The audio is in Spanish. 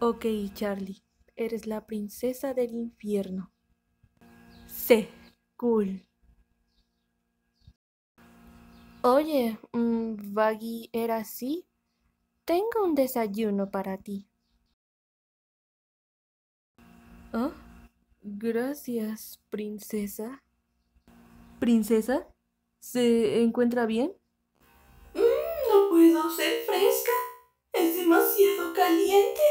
Ok, Charlie, eres la princesa del infierno. Sí, Cool. Oye, Baggy mm, era así. Tengo un desayuno para ti. ¿Oh? Gracias, princesa. ¿Princesa? ¿Se encuentra bien? Mm, no puedo ser fresca. Es demasiado caliente.